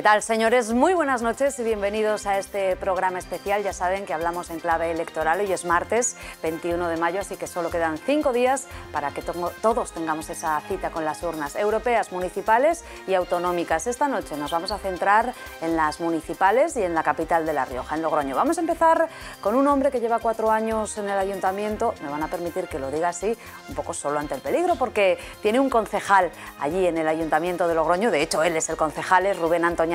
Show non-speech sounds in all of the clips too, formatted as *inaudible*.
¿Qué tal, señores? Muy buenas noches y bienvenidos a este programa especial. Ya saben que hablamos en clave electoral. Hoy es martes 21 de mayo, así que solo quedan cinco días para que todos tengamos esa cita con las urnas europeas, municipales y autonómicas. Esta noche nos vamos a centrar en las municipales y en la capital de La Rioja, en Logroño. Vamos a empezar con un hombre que lleva cuatro años en el ayuntamiento. Me van a permitir que lo diga así, un poco solo ante el peligro, porque tiene un concejal allí en el ayuntamiento de Logroño. De hecho, él es el concejal, es Rubén Antonio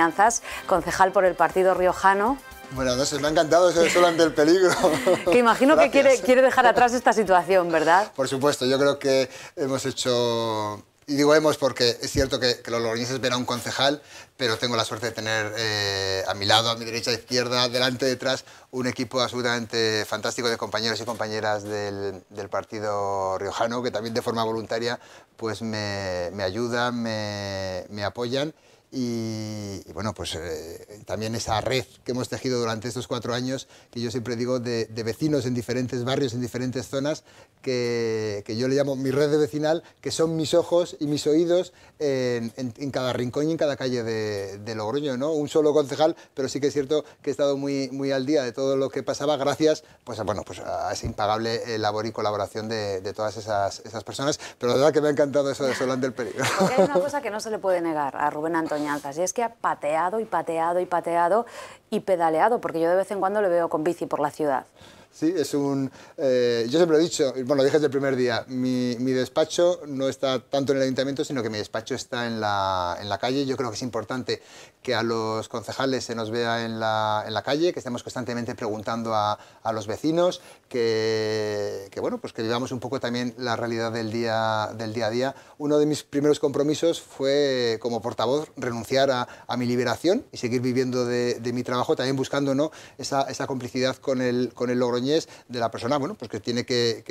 concejal por el Partido Riojano. Bueno, no sé, me ha encantado eso de solo ante peligro. *laughs* que imagino que quiere, quiere dejar atrás esta situación, ¿verdad? Por supuesto, yo creo que hemos hecho y digo hemos porque es cierto que, los logroñeses ven a un concejal, pero tengo la suerte de tener eh, a mi lado, a mi derecha, a izquierda, delante, detrás, un equipo absolutamente fantástico de compañeros y compañeras del, del partido riojano, que también de forma voluntaria pues me, me ayudan, me, me apoyan y, bueno, pues eh, también esa red que hemos tejido durante estos cuatro años, que yo siempre digo, de, vecinos en diferentes barrios, en diferentes zonas, que, que, yo le llamo mi red de vecinal, que son mis ojos y mis oídos en, cada rincón y en cada calle de, de, Logroño, ¿no? Un solo concejal, pero sí que es cierto que he estado muy, muy al día de todo lo que pasaba gracias pues, a, bueno, pues a esa impagable eh, labor y colaboración de, de todas esas, personas, pero la verdad que me ha encantado eso de Solán del Peligro. hay una cosa que no se le puede negar a Rubén Antonio y es que ha pateado y pateado y pateado y pedaleado, porque yo de vez en cuando le veo con bici por la ciudad. Sí, es un. Eh, yo siempre lo he dicho, bueno, lo dije desde el primer día, mi, mi, despacho no está tanto en el ayuntamiento, sino que mi despacho está en la, en la calle. Yo creo que es importante que a los concejales se nos vea en la, en la calle, que estemos constantemente preguntando a, a los vecinos, que, que, bueno, pues que vivamos un poco también la realidad del día, del día a día. Uno de mis primeros compromisos fue, como portavoz, renunciar a, a mi liberación y seguir viviendo de, de, mi trabajo, también buscando ¿no? esa, complicidad con el, con el Logroño de la persona bueno, pues que tiene eh,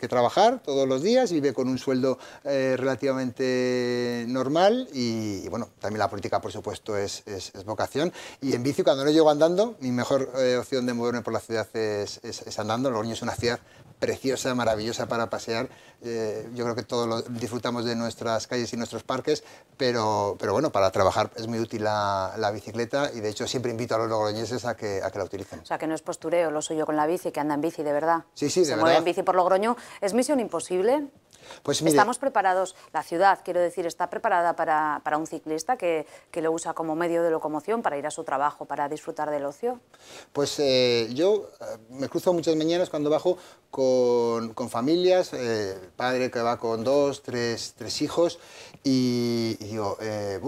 que, trabajar todos los días, vive con un sueldo eh, relativamente normal y, bueno, también la política, por supuesto, es, vocación. Y en bici, cuando no llego andando, mi mejor eh, opción de moverme por la ciudad es, andando. Logroño es una ciudad preciosa, maravillosa para pasear. yo creo que todos disfrutamos de nuestras calles y nuestros parques, pero, pero bueno, para trabajar es muy útil la, bicicleta y de hecho siempre invito a los logroñeses a que, a que la utilicen. O sea, que no es postureo lo suyo con la bici, que anda en bici de verdad. Sí, sí, de se mueve en bici por Logroño. ¿Es misión imposible? Pues mire, Estamos preparados, la ciudad, quiero decir, está preparada para, un ciclista que, lo usa como medio de locomoción, para ir a su trabajo, para disfrutar del ocio. Pues eh, yo eh, me cruzo muchas mañanas cuando bajo con, familias, eh, padre que va con dos, tres, tres hijos, y, y digo, eh,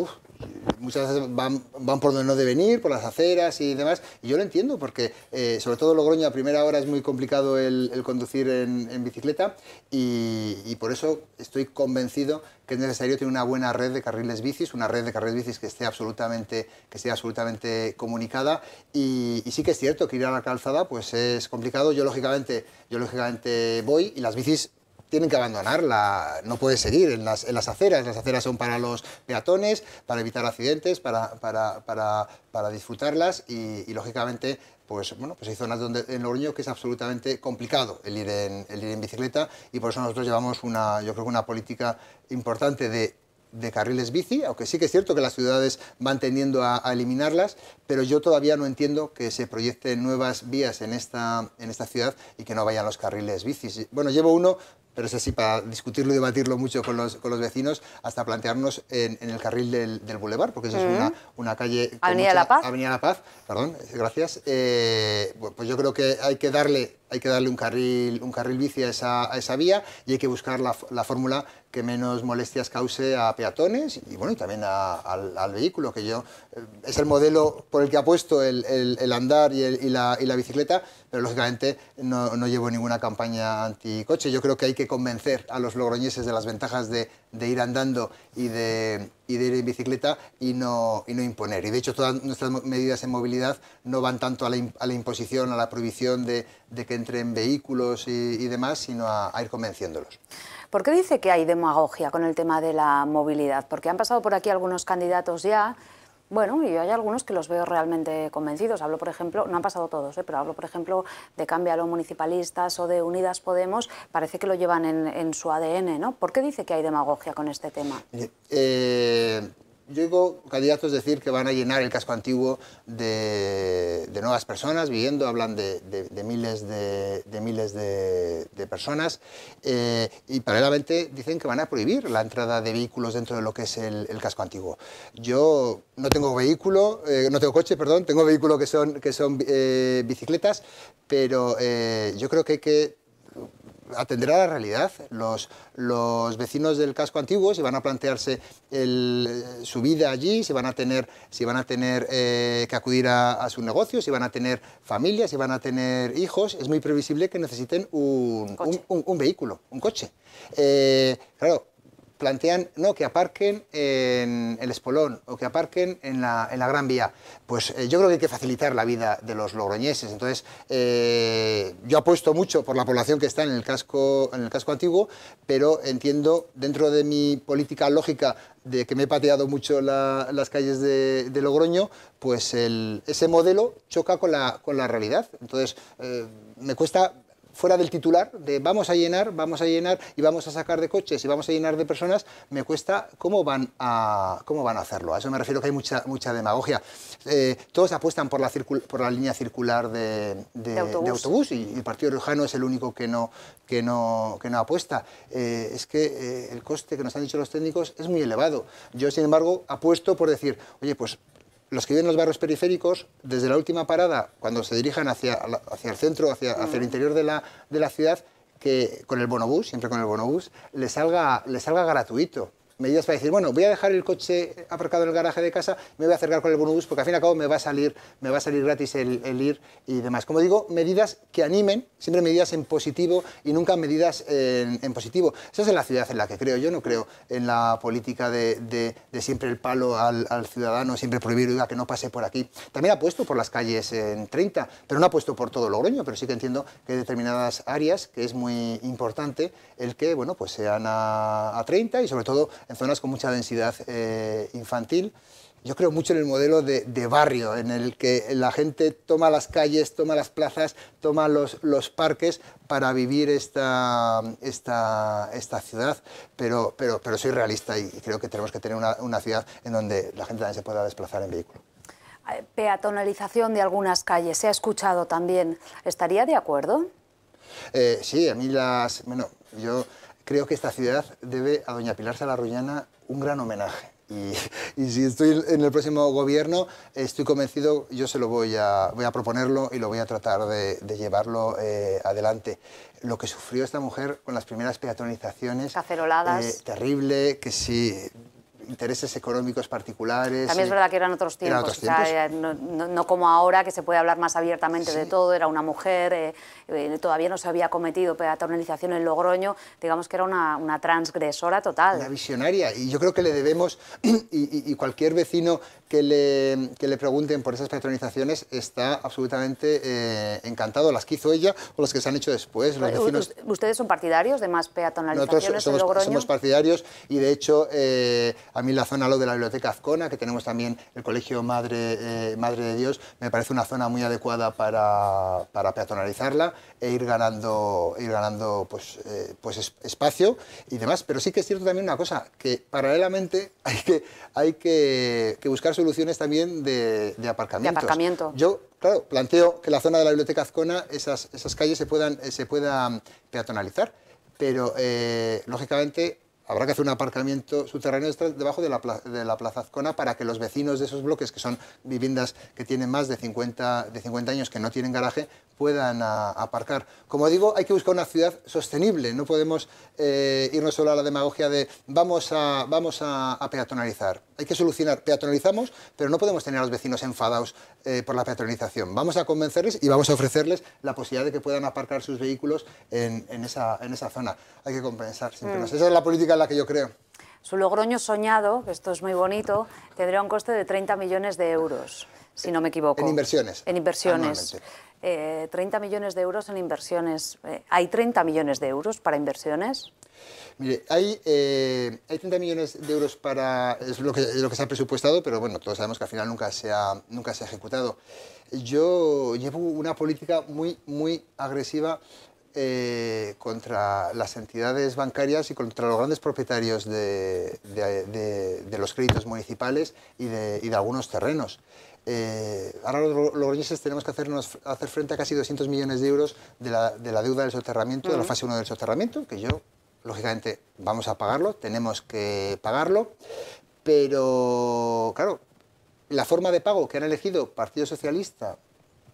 muchas veces van, por donde no deben ir, por las aceras y demás. Y yo lo entiendo, porque eh, sobre todo Logroño a primera hora es muy complicado el, conducir en, bicicleta y, por eso estoy convencido que es necesario tener una buena red de carriles bicis, una red de carriles bicis que esté absolutamente, que absolutamente comunicada. Y, y sí que es cierto que ir a la calzada pues es complicado. Yo lógicamente, yo, lógicamente voy y las bicis tienen que abandonarla, no puede seguir en las, aceras. Las aceras son para los peatones, para evitar accidentes, para, para, disfrutarlas y, lógicamente, pues bueno, pues hay zonas donde, en Logroño que es absolutamente complicado el ir, en, el ir en bicicleta y por eso nosotros llevamos una, yo creo que una política importante de carriles bici, aunque sí que es cierto que las ciudades van tendiendo a eliminarlas, pero yo todavía no entiendo que se proyecten nuevas vías en esta, en esta ciudad y que no vayan los carriles bicis. Bueno, llevo uno, pero es así, para discutirlo y debatirlo mucho con los, con los vecinos, hasta plantearnos en, el carril del, del bulevar, porque eso es una, mm. una calle... Avenida La Paz. Avenida La Paz, perdón, gracias. Eh, pues yo creo que hay que darle, hay que darle un, carril, un carril bici a esa, a esa vía y hay que buscar la, la fórmula que menos molestias cause a peatones y, bueno, y también al, al, vehículo, que yo... Eh, es el modelo el que ha puesto el, andar y, la, bicicleta, pero lógicamente no, llevo ninguna campaña anticoche. Yo creo que hay que convencer a los logroñeses de las ventajas de, ir andando y de, de ir en bicicleta y no, imponer. Y de hecho todas nuestras medidas en movilidad no van tanto a la, imposición, a la prohibición de, que entren vehículos y, demás, sino a, ir convenciéndolos. ¿Por qué dice que hay demagogia con el tema de la movilidad? Porque han pasado por aquí algunos candidatos ya bueno, y hay algunos que los veo realmente convencidos. Hablo, por ejemplo, no han pasado todos, ¿eh? pero hablo, por ejemplo, de Cámbialo Municipalistas o de Unidas Podemos, parece que lo llevan en, en su ADN, ¿no? ¿Por qué dice que hay demagogia con este tema? Eh, yo digo candidatos, decir, que van a llenar el casco antiguo de, nuevas personas viviendo, hablan de, miles de, miles de, personas, eh, y paralelamente dicen que van a prohibir la entrada de vehículos dentro de lo que es el, casco antiguo. Yo no tengo vehículo, eh, no tengo coche, perdón, tengo vehículo que son, que son eh, bicicletas, pero yo creo que hay que atender a la realidad. Los, los vecinos del casco antiguo, si van a plantearse eh, su vida allí, si van a tener, si van a tener eh, que acudir a, su negocio, si van a tener familias, si van a tener hijos, es muy previsible que necesiten un, un, vehículo, un coche. Eh, claro, plantean no que aparquen en el Espolón o que aparquen en la, en la Gran Vía. Pues eh, yo creo que hay que facilitar la vida de los logroñeses. Entonces, eh, yo apuesto mucho por la población que está en el casco, en el casco antiguo, pero entiendo dentro de mi política lógica de que me he pateado mucho las calles de, Logroño, pues ese modelo choca con la, con la realidad. Entonces, eh, me cuesta fuera del titular, de vamos a llenar, vamos a llenar y vamos a sacar de coches y vamos a llenar de personas, me cuesta cómo van a, cómo van a hacerlo. A eso me refiero que hay mucha, mucha demagogia. Eh, todos apuestan por la, por la línea circular de, autobús, y, el Partido rujano es el único que no, que no, no apuesta. Eh, es que eh, el coste que nos han dicho los técnicos es muy elevado. Yo, sin embargo, apuesto por decir, oye, pues los que viven en los barrios periféricos, desde la última parada, cuando se dirijan hacia, hacia el centro, hacia, el mm. interior de la, de la ciudad, que con el bonobús, siempre con el bonobús, les salga, le salga gratuito medidas para decir, bueno, voy a dejar el coche aparcado en el garaje de casa, me voy a acercar con el bonobús porque al fin y al cabo me va a salir, me va a salir gratis el, ir y demás. Como digo, medidas que animen, siempre medidas en positivo y nunca medidas en, positivo. Esa es la ciudad en la que creo, yo no creo en la política de, siempre el palo al, ciudadano, siempre prohibir que no pase por aquí. También apuesto por las calles en 30, pero no ha puesto por todo Logroño, pero sí que entiendo que hay determinadas áreas que es muy importante el que, bueno, pues sean a, a 30 y sobre todo en zonas con mucha densidad eh, infantil. Yo creo mucho en el modelo de, barrio, en el que la gente toma las calles, toma las plazas, toma los, parques para vivir esta, ciudad, pero, pero, pero soy realista y creo que tenemos que tener una, ciudad en donde la gente también se pueda desplazar en vehículo eh, peatonalización de algunas calles. Se ha escuchado también. ¿Estaría de acuerdo? Eh, sí, a mí las... Bueno, yo creo que esta ciudad debe a doña Pilar Salarruñana un gran homenaje. Y, si estoy en el próximo gobierno, estoy convencido, yo se lo voy a, voy a proponerlo y lo voy a tratar de, llevarlo eh, adelante. Lo que sufrió esta mujer con las primeras peatonizaciones... Caceroladas. Eh, terrible, que si intereses económicos particulares. También es eh, verdad que eran otros tiempos, eh, no, como ahora que se puede hablar más abiertamente de todo, era una mujer, eh, todavía no se había cometido peatonalización en Logroño, digamos que era una, una transgresora total. Una visionaria, y yo creo que le debemos, *clears throat* y, cualquier vecino que le, que le pregunten por esas peatonalizaciones está absolutamente encantado, las que hizo ella o las que se han hecho después. ¿Ustedes son partidarios de más peatonalización en Logroño? somos partidarios y de hecho a la zona lo de la Biblioteca Azcona, que tenemos también el Colegio Madre, eh, Madre de Dios, me parece una zona muy adecuada para, peatonalizarla e ir ganando, ir ganando pues, eh, pues espacio y demás. Pero sí que es cierto también una cosa, que paralelamente *laughs* hay que, hay que, buscar soluciones también de, aparcamiento. Yo claro, planteo que la zona de la biblioteca Azcona, esas, esas calles se puedan, se peatonalizar, pero eh, lógicamente habrá que hacer un aparcamiento subterráneo debajo de la, plaza, de Azcona para que los vecinos de esos bloques, que son viviendas que tienen más de 50, de 50 años, que no tienen garaje, puedan ah, aparcar. Como digo, hay que buscar una ciudad sostenible, no podemos eh, irnos solo a la demagogia de vamos, a, vamos a, peatonalizar. Hay que solucionar, peatonalizamos, pero no podemos tener a los vecinos enfadados eh, por la peatonalización. Vamos a convencerles y vamos a ofrecerles la posibilidad de que puedan aparcar sus vehículos en, esa, en esa zona. Hay que compensar siempre. Mm. Esa es la política la que yo creo. Su Logroño soñado, que esto es muy bonito, tendría un coste de 30 millones de euros, si no me equivoco. En inversiones. En inversiones. 30 eh, millones de euros en inversiones. Eh, ¿Hay 30 millones de euros para inversiones? Mire, hay, 30 eh, millones de euros para... Es lo, que, lo que se ha presupuestado, pero bueno, todos sabemos que al final nunca se ha, nunca se ha ejecutado. Yo llevo una política muy, muy agresiva eh, contra las entidades bancarias y contra los grandes propietarios de, los créditos municipales y de, algunos terrenos. Eh, ahora los logroñeses tenemos que hacernos, hacer frente a casi 200 millones de euros de la, deuda del soterramiento, de la fase 1 del soterramiento, que yo, lógicamente, vamos a pagarlo, tenemos que pagarlo, pero, claro, la forma de pago que han elegido Partido Socialista,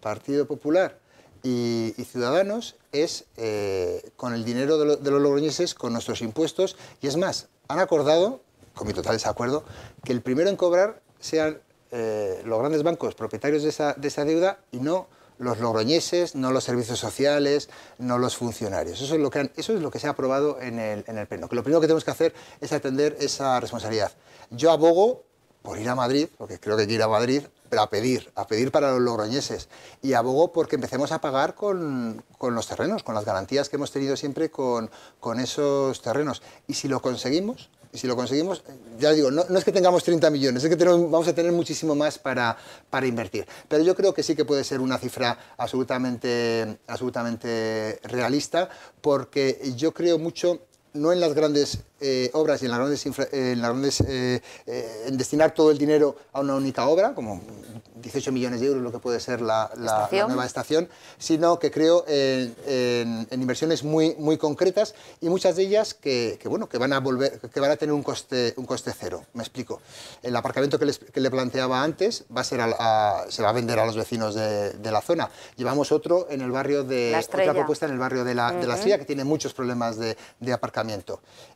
Partido Popular, y, Ciudadanos es eh, con el dinero de, los logroñeses, con nuestros impuestos, y es más, han acordado, con mi total desacuerdo, que el primero en cobrar sean eh, los grandes bancos propietarios de esa, deuda y no los logroñeses, no los servicios sociales, no los funcionarios. Eso es lo que, eso es lo que se ha aprobado en el, en el Pleno. Que lo primero que tenemos que hacer es atender esa responsabilidad. Yo abogo por ir a Madrid, porque creo que ir a Madrid, pero a pedir, a pedir para los logroñeses. Y abogó porque empecemos a pagar con, los terrenos, con las garantías que hemos tenido siempre con, con esos terrenos. Y si lo conseguimos, y si lo conseguimos, eh, ya digo, no, es que tengamos 30 millones, es que vamos a tener muchísimo más para, para invertir. Pero yo creo que sí que puede ser una cifra absolutamente, absolutamente realista, porque yo creo mucho no en las grandes eh, obras y en las grandes, eh, eh, en, destinar todo el dinero a una única obra, como 18 millones de euros lo que puede ser la, nueva estación, sino que creo en, inversiones muy, muy concretas y muchas de ellas que, bueno, que, van, a volver, que van a tener un coste, un coste cero. Me explico. El aparcamiento que, le planteaba antes va a ser se va a vender a los vecinos de, la zona. Llevamos otro en el barrio de... La otra propuesta en el barrio de la, Estrella, que tiene muchos problemas de aparcamiento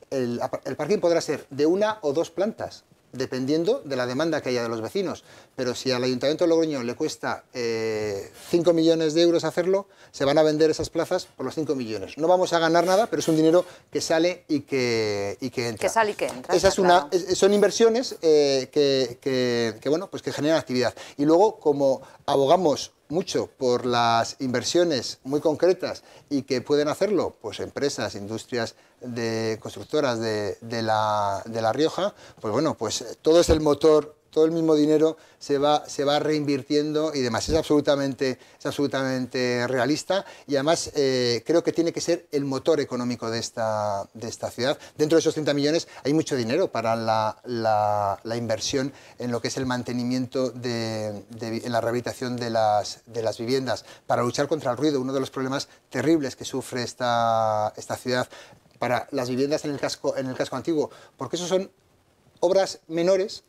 el, el parking podrá ser de una o dos plantas, dependiendo de la demanda que haya de los vecinos. Pero si al Ayuntamiento de Logroño le cuesta 5 eh, millones de euros hacerlo, se van a vender esas plazas por los 5 millones. No vamos a ganar nada, pero es un dinero que sale y que, que entra. Que sale y que entra. una, son inversiones eh, que, bueno, pues que generan actividad. Y luego, como abogamos mucho por las inversiones muy concretas y que pueden hacerlo pues empresas, industrias de constructoras de, de, la, de La Rioja, pues bueno, pues eh, todo es el motor todo el mismo dinero se va, se va reinvirtiendo y demás. Es absolutamente, es absolutamente realista y además eh, creo que tiene que ser el motor económico de esta, de esta ciudad. Dentro de esos 30 millones hay mucho dinero para la, inversión en lo que es el mantenimiento de, en la rehabilitación de las, de las viviendas, para luchar contra el ruido, uno de los problemas terribles que sufre esta, esta ciudad para las viviendas en el casco, en el casco antiguo, porque esos son obras menores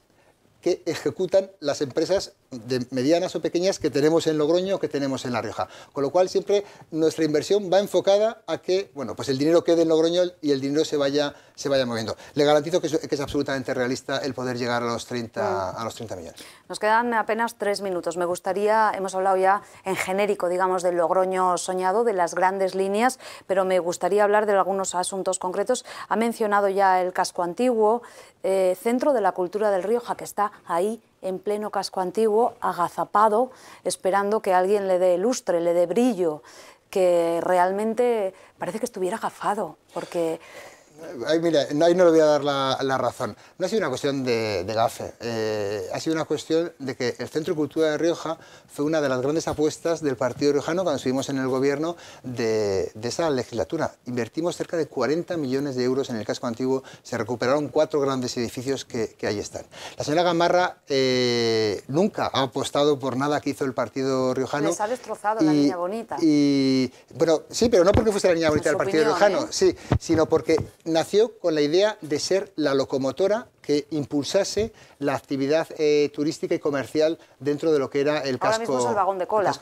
que ejecutan las empresas de medianas o pequeñas que tenemos en Logroño que tenemos en La Rioja. Con lo cual siempre nuestra inversión va enfocada a que bueno, pues el dinero quede en Logroño y el dinero se vaya, se vaya moviendo. Le garantizo que es, absolutamente realista el poder llegar a los, 30, a los millones. Nos quedan apenas tres minutos. Me gustaría, hemos hablado ya en genérico, digamos, del Logroño soñado, de las grandes líneas, pero me gustaría hablar de algunos asuntos concretos. Ha mencionado ya el casco antiguo, eh, Centro de la Cultura del Rioja, que está ahí en pleno casco antiguo, agazapado, esperando que alguien le dé lustre, le dé brillo, que realmente parece que estuviera agafado, porque Ahí, ahí no le voy a dar la, razón. No ha sido una cuestión de, de gafe, eh, ha sido una cuestión de que el Centro de Cultura de Rioja fue una de las grandes apuestas del Partido Riojano cuando estuvimos en el gobierno de, esa legislatura. Invertimos cerca de 40 millones de euros en el casco antiguo, se recuperaron cuatro grandes edificios que, ahí están. La señora Gamarra eh, nunca ha apostado por nada que hizo el Partido Riojano. Les ha destrozado la Niña Bonita. bueno, sí, pero no porque fuese la Niña Bonita del Partido Riojano, ¿eh? sí, sino porque nació con la idea de ser la locomotora que impulsase la actividad eh, turística y comercial dentro de lo que era el ahora mismo es el vagón de cola.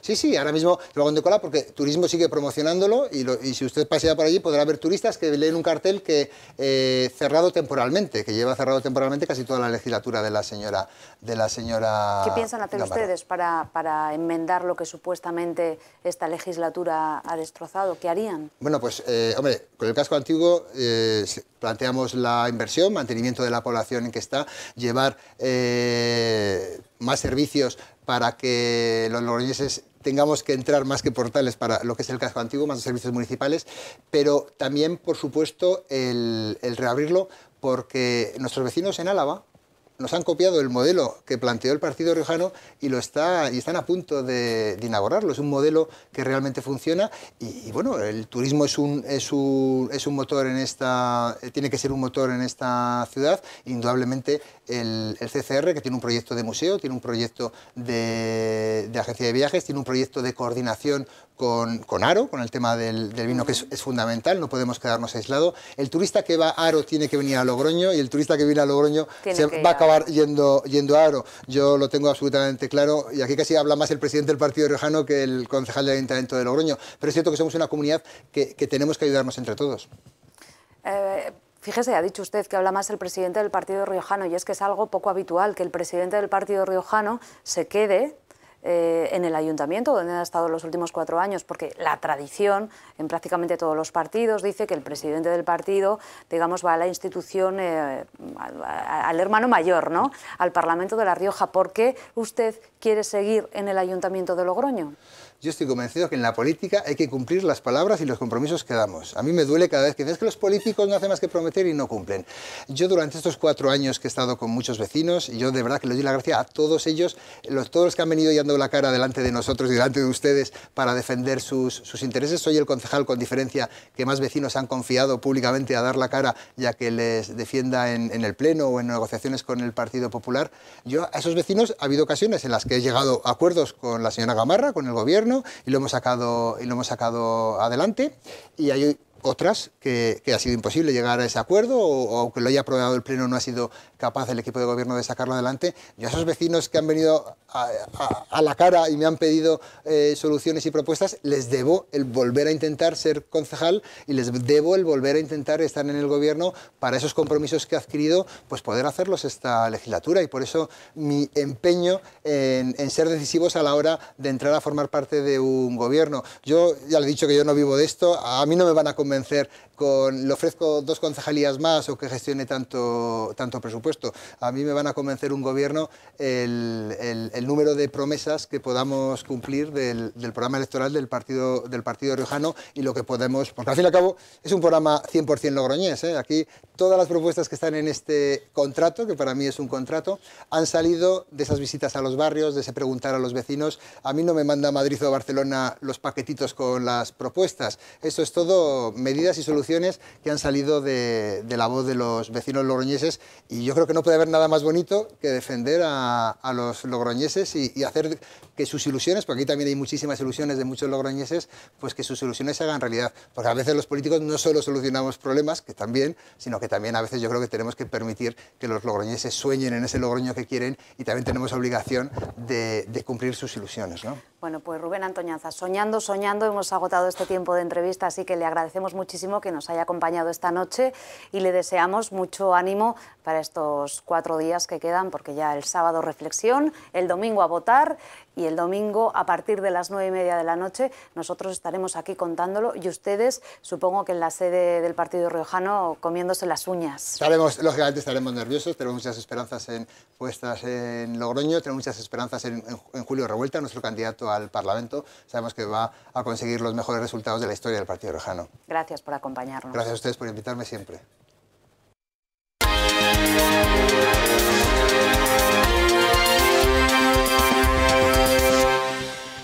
Sí, sí, ahora mismo el vagón de cola porque turismo sigue promocionándolo y, si usted pasea por allí podrá ver turistas que leen un cartel que eh, cerrado temporalmente, que lleva cerrado temporalmente casi toda la legislatura de la señora de la señora ¿Qué piensan hacer ustedes para, enmendar lo que supuestamente esta legislatura ha destrozado? ¿Qué harían? Bueno, pues eh, hombre, con el casco antiguo planteamos la inversión, mantenimiento de de la población en que está, llevar eh, más servicios para que los logroñeses tengamos que entrar más que portales para lo que es el casco antiguo, más servicios municipales, pero también, por supuesto, el reabrirlo porque nuestros vecinos en Álava nos han copiado el modelo que planteó el Partido Riojano y, lo está, y están a punto de, de inaugurarlo. Es un modelo que realmente funciona y, bueno, el turismo es un, es un, motor en esta, tiene que ser un motor en esta ciudad. Indudablemente el, CCR, que tiene un proyecto de museo, tiene un proyecto de, agencia de viajes, tiene un proyecto de coordinación con, con, Aro, con el tema del, vino, que es, fundamental, no podemos quedarnos aislados. El turista que va a Aro tiene que venir a Logroño y el turista que viene a Logroño se va a yendo, yendo a Aro. Yo lo tengo absolutamente claro y aquí casi habla más el presidente del Partido Riojano que el concejal de Ayuntamiento de Logroño. Pero es cierto que somos una comunidad que, tenemos que ayudarnos entre todos. Eh, fíjese, ha dicho usted que habla más el presidente del Partido Riojano y es que es algo poco habitual que el presidente del Partido Riojano se quede eh, en el ayuntamiento, donde ha estado los últimos cuatro años, porque la tradición en prácticamente todos los partidos dice que el presidente del partido, digamos, va a la institución, eh, al, hermano mayor, ¿no? Al Parlamento de La Rioja. ¿Por qué usted quiere seguir en el ayuntamiento de Logroño? Yo estoy convencido que en la política hay que cumplir las palabras y los compromisos que damos. A mí me duele cada vez que ves que los políticos no hacen más que prometer y no cumplen. Yo durante estos cuatro años que he estado con muchos vecinos, yo de verdad que les doy la gracia a todos ellos, los, todos los que han venido y han la cara delante de nosotros y delante de ustedes para defender sus, intereses. Soy el concejal con diferencia que más vecinos han confiado públicamente a dar la cara ya que les defienda en, en el Pleno o en negociaciones con el Partido Popular. Yo a esos vecinos ha habido ocasiones en las que he llegado a acuerdos con la señora Gamarra, con el Gobierno, y lo hemos sacado, y lo hemos sacado adelante. Y hay otras que, ha sido imposible llegar a ese acuerdo o, aunque lo haya aprobado el Pleno no ha sido capaz el equipo de gobierno de sacarlo adelante. Yo a esos vecinos que han venido a, la cara y me han pedido eh, soluciones y propuestas, les debo el volver a intentar ser concejal y les debo el volver a intentar estar en el gobierno para esos compromisos que ha adquirido, pues poder hacerlos esta legislatura y por eso mi empeño en, ser decisivos a la hora de entrar a formar parte de un gobierno. Yo ya le he dicho que yo no vivo de esto, a mí no me van a convencer le ofrezco dos concejalías más o que gestione tanto, tanto presupuesto. A mí me van a convencer un gobierno el, el, número de promesas que podamos cumplir del, programa electoral del partido, del partido Riojano y lo que podemos, porque al fin y al cabo es un programa 100% logroñés. ¿eh? Aquí todas las propuestas que están en este contrato, que para mí es un contrato, han salido de esas visitas a los barrios, de ese preguntar a los vecinos. A mí no me manda Madrid o Barcelona los paquetitos con las propuestas. Eso es todo medidas y soluciones que han salido de, la voz de los vecinos logroñeses y yo creo que no puede haber nada más bonito que defender a, los logroñeses y, hacer que sus ilusiones, porque aquí también hay muchísimas ilusiones de muchos logroñeses, pues que sus ilusiones se hagan realidad. Porque a veces los políticos no solo solucionamos problemas, que también, sino que también a veces yo creo que tenemos que permitir que los logroñeses sueñen en ese logroño que quieren y también tenemos obligación de, cumplir sus ilusiones. ¿no? Bueno, pues Rubén Antoñanza, soñando, soñando, hemos agotado este tiempo de entrevista, así que le agradecemos muchísimo que nos nos haya acompañado esta noche y le deseamos mucho ánimo para estos cuatro días que quedan, porque ya el sábado reflexión, el domingo a votar y el domingo a partir de las nueve y media de la noche nosotros estaremos aquí contándolo y ustedes supongo que en la sede del Partido Riojano comiéndose las uñas. Sabemos lógicamente estaremos nerviosos, tenemos muchas esperanzas en puestas en Logroño, tenemos muchas esperanzas en Julio Revuelta, nuestro candidato al Parlamento. Sabemos que va a conseguir los mejores resultados de la historia del Partido Riojano. Gracias por acompañarnos. Gracias a ustedes por invitarme siempre.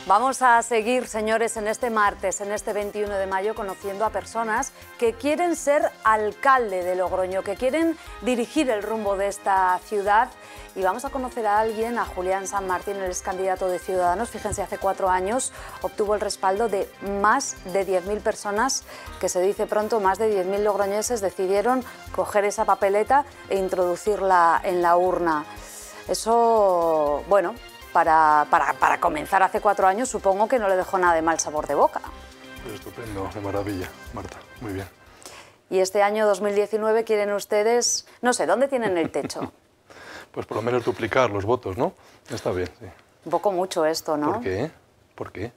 Vamos a seguir, señores, en este martes, en este 21 de mayo, conociendo a personas que quieren ser alcalde de Logroño, que quieren dirigir el rumbo de esta ciudad. Y vamos a conocer a alguien, a Julián San Martín, el ex candidato de Ciudadanos. Fíjense, hace cuatro años obtuvo el respaldo de más de 10.000 personas, que se dice pronto, más de 10.000 logroñeses decidieron coger esa papeleta e introducirla en la urna. Eso, bueno, para, para, para comenzar hace cuatro años, supongo que no le dejó nada de mal sabor de boca. Pues estupendo, de maravilla, Marta, muy bien. Y este año 2019 quieren ustedes, no sé, ¿dónde tienen el techo? *laughs* pues por lo menos duplicar los votos, ¿no? Está bien, sí. Un poco mucho esto, ¿no? ¿Por qué? ¿Por qué?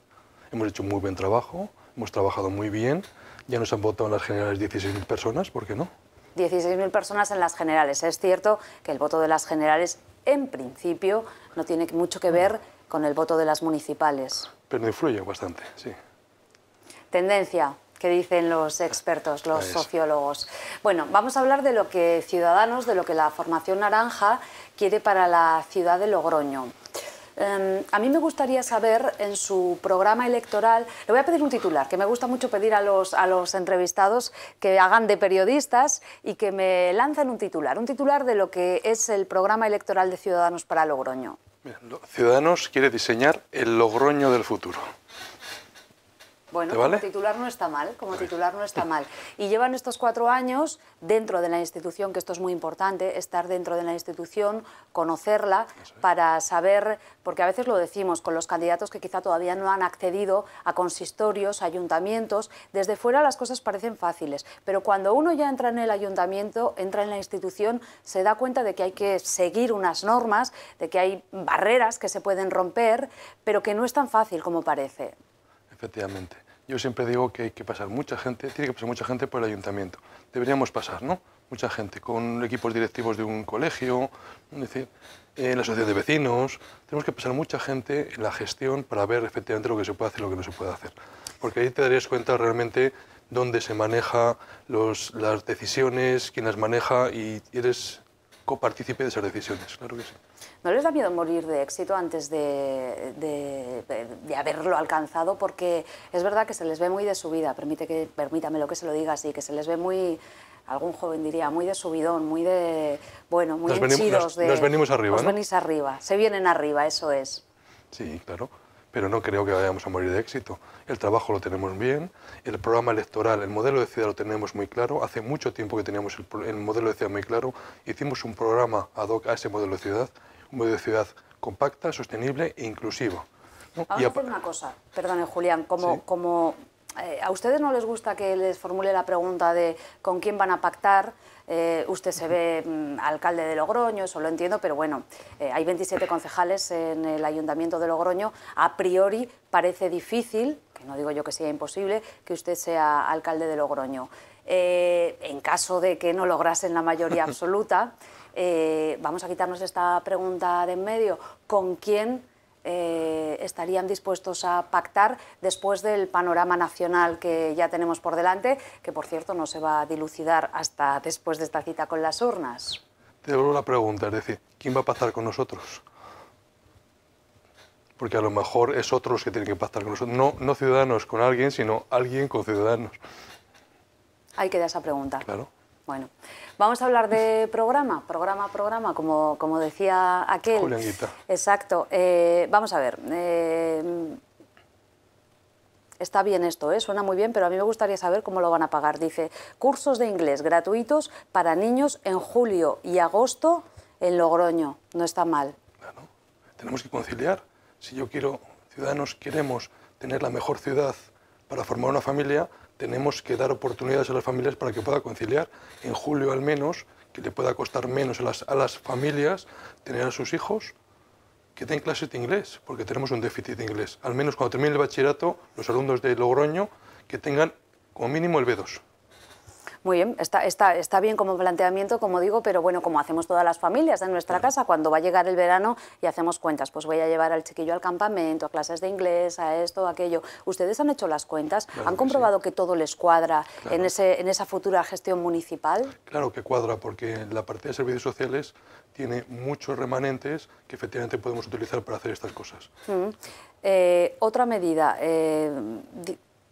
Hemos hecho muy buen trabajo, hemos trabajado muy bien, ya nos han votado en las generales 16.000 personas, ¿por qué no? 16.000 personas en las generales. Es cierto que el voto de las generales en principio, no tiene mucho que ver con el voto de las municipales. Pero influye bastante, sí. Tendencia, que dicen los expertos, los sociólogos. Bueno, vamos a hablar de lo que Ciudadanos, de lo que la Formación Naranja quiere para la ciudad de Logroño. Em, a mí me gustaría saber en su programa electoral, le voy a pedir un titular, que me gusta mucho pedir a los, a los entrevistados que hagan de periodistas y que me lancen un titular, un titular de lo que es el programa electoral de Ciudadanos para Logroño. Ciudadanos quiere diseñar el Logroño del futuro. Bueno, como titular no está mal, como titular no está mal. Y llevan estos cuatro años dentro de la institución, que esto es muy importante, estar dentro de la institución, conocerla, para saber, porque a veces lo decimos con los candidatos que quizá todavía no han accedido a consistorios, ayuntamientos, desde fuera las cosas parecen fáciles, pero cuando uno ya entra en el ayuntamiento, entra en la institución, se da cuenta de que hay que seguir unas normas, de que hay barreras que se pueden romper, pero que no es tan fácil como parece. Efectivamente. Yo siempre digo que hay que pasar mucha gente, tiene que pasar mucha gente por el ayuntamiento. Deberíamos pasar, ¿no? Mucha gente, con equipos directivos de un colegio, decir, eh, la asociación de vecinos. Tenemos que pasar mucha gente en la gestión para ver efectivamente lo que se puede hacer y lo que no se puede hacer. Porque ahí te darías cuenta realmente dónde se maneja los, las decisiones, quién las maneja y eres copartícipe de esas decisiones. Claro que sí. ¿No les da miedo morir de éxito antes de, haberlo alcanzado? Porque es verdad que se les ve muy de subida, permite que, permítame lo que se lo diga así, que se les ve muy algún joven diría, muy de subidón, muy de, bueno, muy nos venimos, de... venimos arriba, Nos venís arriba, se vienen arriba, eso es. Sí, claro, pero no creo que vayamos a morir de éxito. El trabajo lo tenemos bien, el programa electoral, el modelo de ciudad lo tenemos muy claro, hace mucho tiempo que teníamos el, el modelo de ciudad muy claro, hicimos un programa ad hoc a ese modelo de ciudad, un de ciudad compacta, sostenible e inclusivo. a una cosa, perdone Julián, como, eh, a ustedes no les gusta que les formule la pregunta de con quién van a pactar, eh, usted se ve mm, alcalde de Logroño, eso lo entiendo, pero bueno, eh, hay 27 concejales en el ayuntamiento de Logroño, a priori parece difícil, que no digo yo que sea imposible, que usted sea alcalde de Logroño. en caso de que no lograsen la mayoría *laughs* absoluta, eh, vamos a quitarnos esta pregunta de en medio, ¿con quién eh, estarían dispuestos a pactar después del panorama nacional que ya tenemos por delante, que por cierto no se va a dilucidar hasta después de esta cita con las urnas? Te devuelvo la pregunta, es decir, ¿quién va a pactar con nosotros? Porque a lo mejor es otros que tienen que pactar con nosotros, no, no ciudadanos con alguien, sino alguien con ciudadanos. Ahí queda esa pregunta. Claro. Bueno, vamos a hablar de programa, programa, programa, como, como decía aquel. Exacto. Eh, vamos a ver. Eh, está bien esto, ¿eh? suena muy bien, pero a mí me gustaría saber cómo lo van a pagar. Dice, cursos de inglés gratuitos para niños en julio y agosto en Logroño. No está mal. tenemos que conciliar. Si yo quiero, ciudadanos, queremos tener la mejor ciudad para formar una familia, tenemos que dar oportunidades a las familias para que pueda conciliar en julio al menos, que le pueda costar menos a las, a las familias tener a sus hijos que den clases de inglés, porque tenemos un déficit de inglés. Al menos cuando termine el bachillerato, los alumnos de Logroño que tengan como mínimo el B2. Muy bien, está, está, está bien como planteamiento, como digo, pero bueno, como hacemos todas las familias en nuestra casa, cuando va a llegar el verano y hacemos cuentas, pues voy a llevar al chiquillo al campamento, a clases de inglés, a esto, a aquello. ¿Ustedes han hecho las cuentas? ¿Han comprobado que, todo les cuadra en, ese, en esa futura gestión municipal? Claro que cuadra, porque la parte de servicios sociales tiene muchos remanentes que efectivamente podemos utilizar para hacer estas cosas. Mm. Eh, otra medida, eh,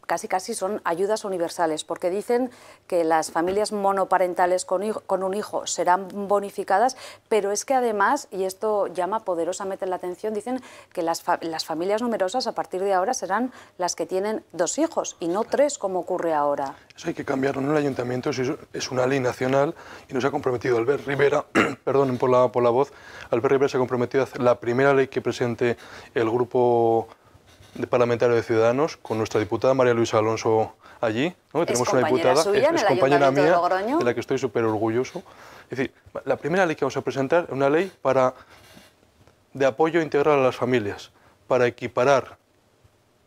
casi casi son ayudas universales, porque dicen que las familias monoparentales con, un hijo serán bonificadas, pero es que además, y esto llama poderosamente la atención, dicen que las, familias numerosas a partir de ahora serán las que tienen dos hijos y no tres como ocurre ahora. Eso hay que cambiarlo en el ayuntamiento, es una ley nacional y nos ha comprometido Albert Rivera, *clears throat* perdonen por la voz, Albert Rivera se ha comprometido a hacer la primera ley que presente el grupo de parlamentario de Ciudadanos con nuestra diputada María Luisa Alonso allí. Tenemos una diputada, es, es compañera mía, de, la que estoy súper orgulloso. Es decir, la primera ley que vamos a presentar es una ley para, de apoyo integral a las familias, para equiparar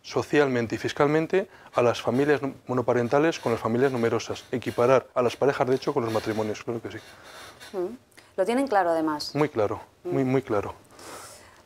socialmente y fiscalmente a las familias monoparentales con las familias numerosas, equiparar a las parejas de hecho con los matrimonios, creo que sí. Mm. Lo tienen claro además. Muy claro, muy, mm. muy claro.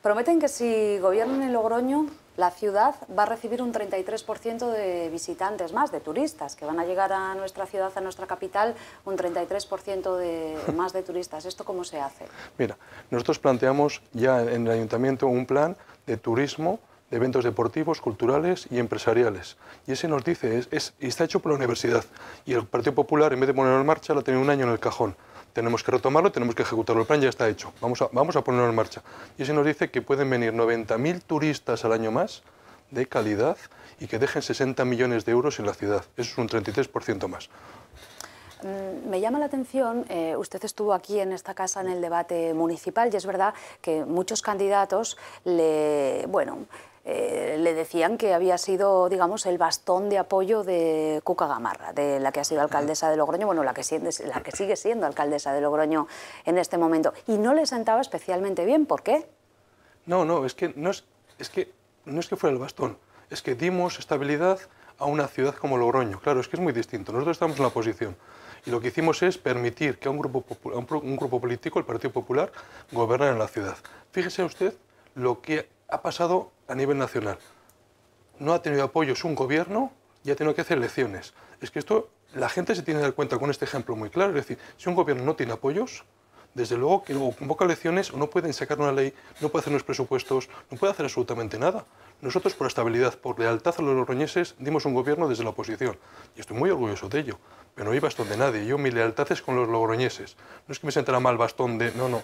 Prometen que si gobiernan en Logroño la ciudad va a recibir un 33% de visitantes más, de turistas, que van a llegar a nuestra ciudad, a nuestra capital, un 33% de, *laughs* más de turistas. ¿Esto cómo se hace? Mira, nosotros planteamos ya en el ayuntamiento un plan de turismo de eventos deportivos, culturales y empresariales. Y ese nos dice, es, está hecho por la universidad. Y el Partido Popular, en vez de ponerlo en marcha, lo ha tenido un año en el cajón tenemos que retomarlo, tenemos que ejecutarlo. El plan ya está hecho, vamos a, vamos a ponerlo en marcha. Y se nos dice que pueden venir 90.000 turistas al año más de calidad y que dejen 60 millones de euros en la ciudad. Eso es un 33% más. Mm, me llama la atención, eh, usted estuvo aquí en esta casa en el debate municipal y es verdad que muchos candidatos le, bueno, eh, le decían que había sido, digamos, el bastón de apoyo de Cuca Gamarra, de la que ha sido alcaldesa de Logroño, bueno, la que, sigue siendo alcaldesa de Logroño en este momento. Y no le sentaba especialmente bien, ¿por qué? No, no, es que no es, es que no es que fuera el bastón, es que dimos estabilidad a una ciudad como Logroño. Claro, es que es muy distinto. Nosotros estamos en la oposición y lo que hicimos es permitir que un grupo, un grupo político, el Partido Popular, gobernara en la ciudad. Fíjese usted lo que ha pasado a nivel nacional. No ha tenido apoyos un gobierno y ha tenido que hacer elecciones. Es que esto, la gente se tiene que dar cuenta con este ejemplo muy claro. Es decir, si un gobierno no tiene apoyos, desde luego que luego convoca elecciones o no pueden sacar una ley, no puede hacer unos presupuestos, no puede hacer absolutamente nada. Nosotros, por estabilidad, por lealtad a los logroñeses, dimos un gobierno desde la oposición. Y estoy muy orgulloso de ello. Pero no hay bastón de nadie. Yo, mi lealtad es con los logroñeses. No es que me sentara mal bastón de... No, no.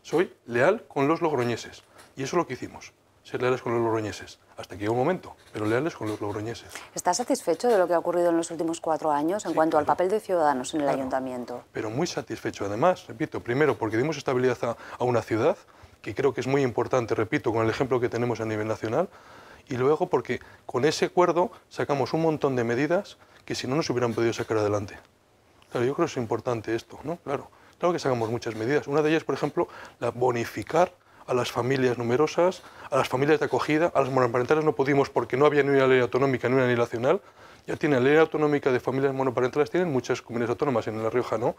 soy leal con los logroñeses. Y eso es lo que hicimos, ser leales con los logroñeses. Hasta que llegó un momento, pero leales con los logroñeses. ¿Estás satisfecho de lo que ha ocurrido en los últimos cuatro años en cuanto al papel de Ciudadanos en el ayuntamiento? Pero muy satisfecho, además, repito, primero porque dimos estabilidad a, una ciudad, que creo que es muy importante, repito, con el ejemplo que tenemos a nivel nacional, y luego porque con ese acuerdo sacamos un montón de medidas que si no nos hubieran podido sacar adelante. Claro, yo creo que es importante esto, ¿no? Claro, claro que sacamos muchas medidas. Una de ellas, por ejemplo, la bonificar a las familias numerosas, a las familias de acogida, a las monoparentales no pudimos porque no había ni una ley autonómica ni una ley nacional. Ya tienen ley autonómica de familias monoparentales, tienen muchas comunidades autónomas, en La Rioja no.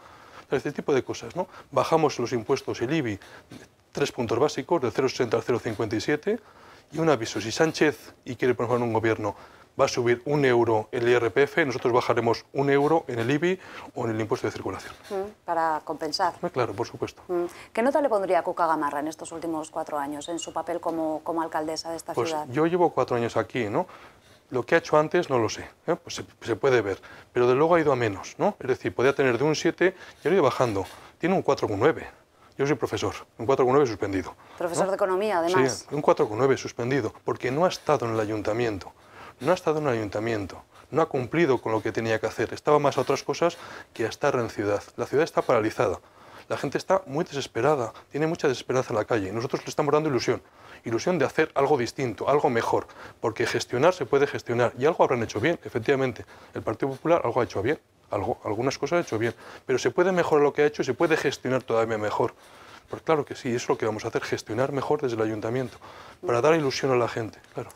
Este tipo de cosas, ¿no? Bajamos los impuestos, el IBI, tres puntos básicos, de 0,60 al 0,57, y un aviso, si Sánchez y quiere formar un gobierno va a subir un euro el IRPF, nosotros bajaremos un euro en el IBI o en el impuesto de circulación. Mm, para compensar. Ah, claro, por supuesto. Mm. ¿Qué nota le pondría a Cuca Gamarra en estos últimos cuatro años, en su papel como, alcaldesa de esta pues ciudad? Yo llevo cuatro años aquí, ¿no? Lo que ha hecho antes no lo sé, ¿eh? pues se, puede ver, pero de luego ha ido a menos, ¿no? Es decir, podía tener de un 7 y ahora ido bajando. Tiene un 4,9. Yo soy profesor, un 4,9 suspendido. Profesor de economía, además. Sí, un 4,9 suspendido, porque no ha estado en el ayuntamiento no ha estado en el ayuntamiento, no ha cumplido con lo que tenía que hacer, estaba más a otras cosas que a estar en ciudad. La ciudad está paralizada, la gente está muy desesperada, tiene mucha desesperanza en la calle. Nosotros le estamos dando ilusión, ilusión de hacer algo distinto, algo mejor, porque gestionar se puede gestionar y algo habrán hecho bien, efectivamente. El Partido Popular algo ha hecho bien, algo, algunas cosas ha hecho bien, pero se puede mejorar lo que ha hecho y se puede gestionar todavía mejor. Pues claro que sí, eso es lo que vamos a hacer, gestionar mejor desde el ayuntamiento, para dar ilusión a la gente, claro.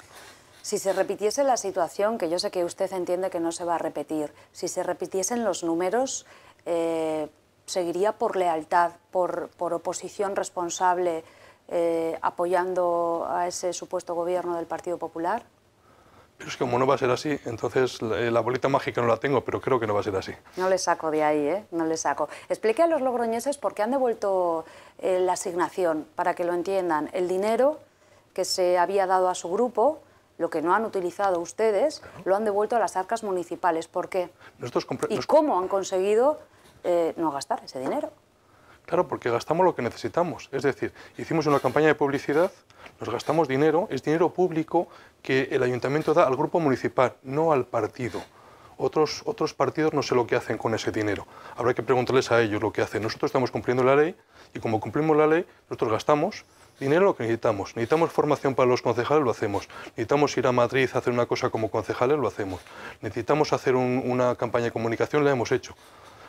Si se repitiese la situación, que yo sé que usted entiende que no se va a repetir, si se repitiesen los números, eh, ¿seguiría por lealtad, por, oposición responsable, eh, apoyando a ese supuesto gobierno del Partido Popular? Pero es que como no va a ser así, entonces eh, la bolita mágica no la tengo, pero creo que no va a ser así. No le saco de ahí, ¿eh? No le saco. Explique a los logroñeses por qué han devuelto la asignación, para que lo entiendan. El dinero que se había dado a su grupo, lo que no han utilizado ustedes lo han devuelto a las arcas municipales. ¿Por qué? Nosotros ¿Y cómo han conseguido eh, no gastar ese dinero? Claro, porque gastamos lo que necesitamos. Es decir, hicimos una campaña de publicidad, nos gastamos dinero, es dinero público que el ayuntamiento da al grupo municipal, no al partido. Otros, otros partidos no sé lo que hacen con ese dinero. Habrá que preguntarles a ellos lo que hacen. Nosotros estamos cumpliendo la ley y como cumplimos la ley, nosotros gastamos Dinero lo que necesitamos. Necesitamos formación para los concejales, lo hacemos. Necesitamos ir a Madrid a hacer una cosa como concejales, lo hacemos. Necesitamos hacer una campaña de comunicación, la hemos hecho.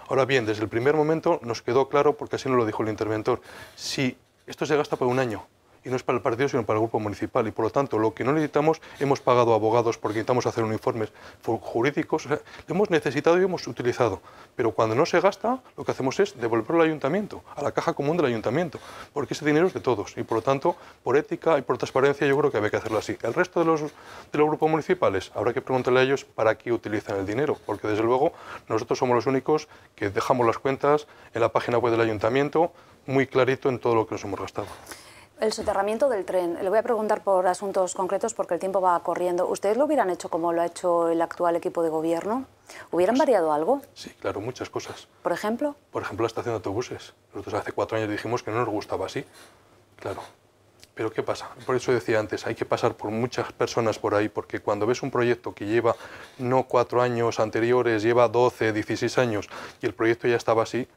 Ahora bien, desde el primer momento nos quedó claro, porque así nos lo dijo el interventor, si esto se gasta por un año, y no es para el partido, sino para el grupo municipal. Y por lo tanto, lo que no necesitamos, hemos pagado abogados porque necesitamos hacer informes jurídicos. lo hemos necesitado y hemos utilizado. Pero cuando no se gasta, lo que hacemos es devolverlo al ayuntamiento, a la caja común del ayuntamiento, porque ese dinero es de todos. Y por lo tanto, por ética y por transparencia, yo creo que había que hacerlo así. El resto de los, de los grupos municipales, habrá que preguntarle a ellos para qué utilizan el dinero, porque desde luego nosotros somos los únicos que dejamos las cuentas en la página web del ayuntamiento muy clarito en todo lo que nos hemos gastado. El soterramiento del tren, le voy a preguntar por asuntos concretos porque el tiempo va corriendo. ¿Ustedes lo hubieran hecho como lo ha hecho el actual equipo de gobierno? ¿Hubieran variado algo? Sí, claro, muchas cosas. ¿Por ejemplo? Por ejemplo, la estación de autobuses. Nosotros hace cuatro años dijimos que no nos gustaba así. Claro. Pero ¿qué pasa? Por eso decía antes, hay que pasar por muchas personas por ahí, porque cuando ves un proyecto que lleva no cuatro años anteriores, lleva 12, 16 años, y el proyecto ya estaba así,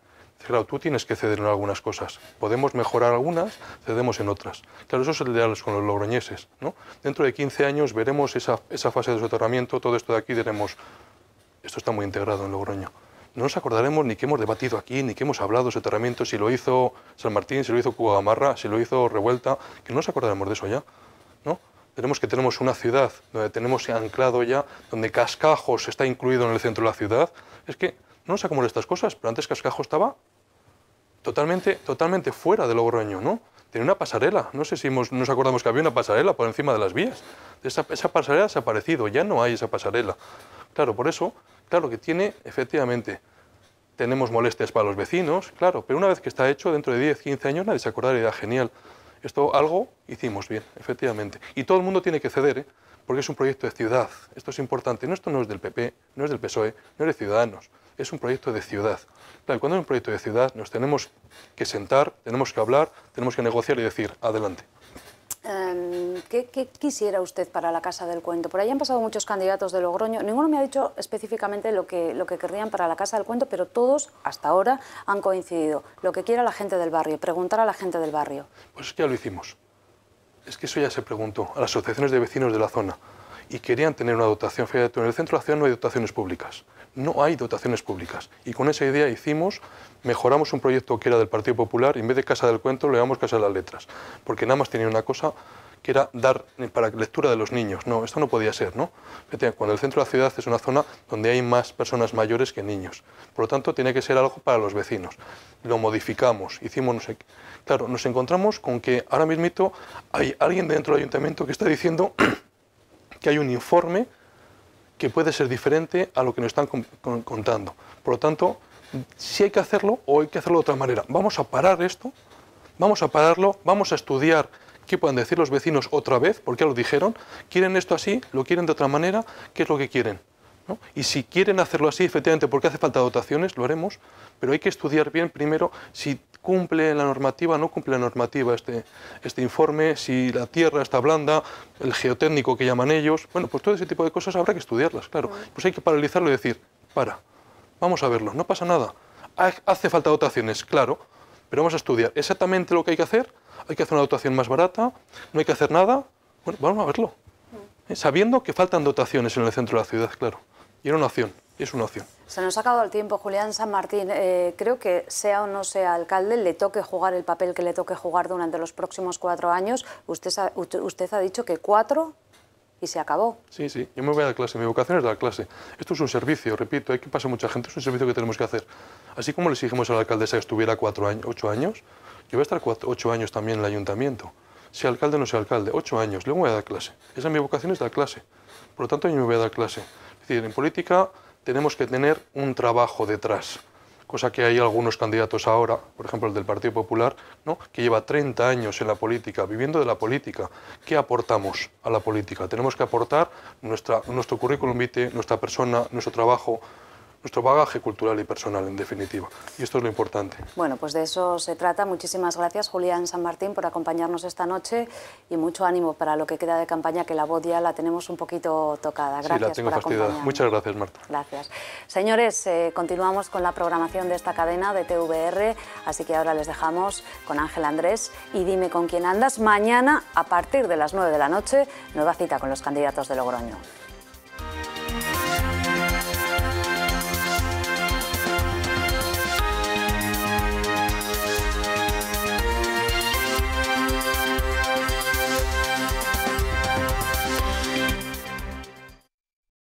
Claro, tú tienes que ceder en algunas cosas. Podemos mejorar algunas, cedemos en otras. Claro, eso es el ideal con los logroñeses. ¿no? Dentro de 15 años veremos esa, esa fase de soterramiento, todo esto de aquí diremos, esto está muy integrado en Logroño. No nos acordaremos ni que hemos debatido aquí, ni que hemos hablado de soterramiento, si lo hizo San Martín, si lo hizo Cuba Gamarra, si lo hizo Revuelta, que no nos acordaremos de eso ya. ¿no? Tenemos que tenemos una ciudad donde tenemos anclado ya, donde Cascajos está incluido en el centro de la ciudad. Es que no nos acomodan estas cosas, pero antes Cascajos estaba totalmente, totalmente fuera de Logroño, ¿no? tiene una pasarela, no sé si nos acordamos que había una pasarela por encima de las vías. Esa, esa pasarela ha desaparecido, ya no hay esa pasarela. Claro, por eso, claro que tiene, efectivamente, tenemos molestias para los vecinos, claro, pero una vez que está hecho, dentro de 10, 15 años nadie se acordará y genial, esto algo hicimos bien, efectivamente. Y todo el mundo tiene que ceder, ¿eh? porque es un proyecto de ciudad. Esto es importante. esto no es del PP, no es del PSOE, no es de Ciudadanos. Es un proyecto de ciudad. Claro, cuando es un proyecto de ciudad nos tenemos que sentar, tenemos que hablar, tenemos que negociar y decir, adelante. Em, ¿Qué, quisiera usted para la Casa del Cuento? Por ahí han pasado muchos candidatos de Logroño. Ninguno me ha dicho específicamente lo que, lo que querrían para la Casa del Cuento, pero todos hasta ahora han coincidido. Lo que quiera la gente del barrio, preguntar a la gente del barrio. Pues ya lo hicimos es que eso ya se preguntó a las asociaciones de vecinos de la zona y querían tener una dotación federal. En el centro de la ciudad no hay dotaciones públicas, no hay dotaciones públicas. Y con esa idea hicimos, mejoramos un proyecto que era del Partido Popular, y en vez de Casa del Cuento, le damos Casa de las Letras, porque nada más tenía una cosa que era dar eh, para lectura de los niños. No, esto no podía ser, ¿no? Cuando el centro de la ciudad es una zona donde hay más personas mayores que niños. Por lo tanto, tiene que ser algo para los vecinos. Lo modificamos, hicimos Claro, nos encontramos con que ahora mismo hay alguien dentro del ayuntamiento que está diciendo *clears throat* que hay un informe que puede ser diferente a lo que nos están contando. Por lo tanto, si hay que hacerlo o hay que hacerlo de otra manera. Vamos a parar esto, vamos a pararlo, vamos a estudiar ¿Qué pueden decir los vecinos otra vez? Porque qué lo dijeron. ¿Quieren esto así? ¿Lo quieren de otra manera? ¿Qué es lo que quieren? Y si quieren hacerlo así, efectivamente, porque hace falta dotaciones, lo haremos, pero hay que estudiar bien primero si cumple la normativa, no cumple la normativa este, este informe, si la tierra está blanda, el geotécnico que llaman ellos, bueno, pues todo ese tipo de cosas habrá que estudiarlas, claro. Pues hay que paralizarlo y decir, para, vamos a verlo, no pasa nada. Hace falta dotaciones, claro, pero vamos a estudiar exactamente lo que hay que hacer, hay que hacer una dotación más barata, no hay que hacer nada. Bueno, vamos a verlo. Mm. Sabiendo que faltan dotaciones en el centro de la ciudad, claro. Y era una opción, y es una opción. Se nos ha acabado el tiempo, Julián San Martín. Eh, creo que sea o no sea alcalde, le toque jugar el papel que le toque jugar durante los próximos cuatro años. Usted ha, dicho que cuatro y se acabó. Sí, sí, yo me voy a la clase, mi vocación es dar clase. Esto es un servicio, repito, hay que pasar mucha gente, es un servicio que tenemos que hacer. Así como le exigimos a la alcaldesa que estuviera cuatro años, ocho años, yo voy a estar ocho años también en el ayuntamiento. Sea alcalde o no sea alcalde, ocho años. Luego voy a dar clase. Esa es mi vocación, es dar clase. Por lo tanto, yo me voy a dar clase. Es decir, en política tenemos que tener un trabajo detrás. Cosa que hay algunos candidatos ahora, por ejemplo el del Partido Popular, ¿no? que lleva 30 años en la política, viviendo de la política. ¿Qué aportamos a la política? Tenemos que aportar nuestra, nuestro currículum vitae, nuestra persona, nuestro trabajo, nuestro bagaje cultural y personal, en definitiva. Y esto es lo importante. Bueno, pues de eso se trata. Muchísimas gracias, Julián San Martín, por acompañarnos esta noche y mucho ánimo para lo que queda de campaña, que la voz ya la tenemos un poquito tocada. Gracias sí, la tengo por Muchas gracias, Marta. Gracias. Señores, eh, continuamos con la programación de esta cadena de TVR, así que ahora les dejamos con Ángel Andrés y Dime con quién andas. Mañana, a partir de las 9 de la noche, nueva cita con los candidatos de Logroño.